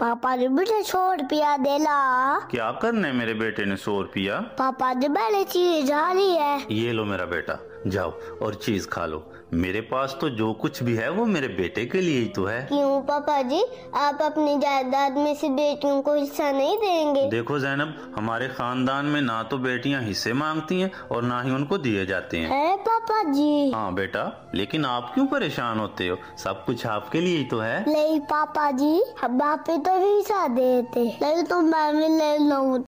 पापा ने मुझे सौ रुपया ला क्या करने मेरे बेटे ने सौ रुपया पापा ने मैंने चीज रही है ये लो मेरा बेटा जाओ और चीज खा लो मेरे पास तो जो कुछ भी है वो मेरे बेटे के लिए ही तो है क्यों पापा जी आप अपनी जायदाद में से बेटियों को हिस्सा नहीं देंगे देखो जैनब हमारे खानदान में ना तो बेटियां हिस्से मांगती हैं और ना ही उनको दिए जाते हैं है पापा जी हाँ बेटा लेकिन आप क्यों परेशान होते हो सब कुछ आपके लिए ही तो है नहीं पापा जी हम आप तो वीजा देते नहीं तो मैं भी ले लू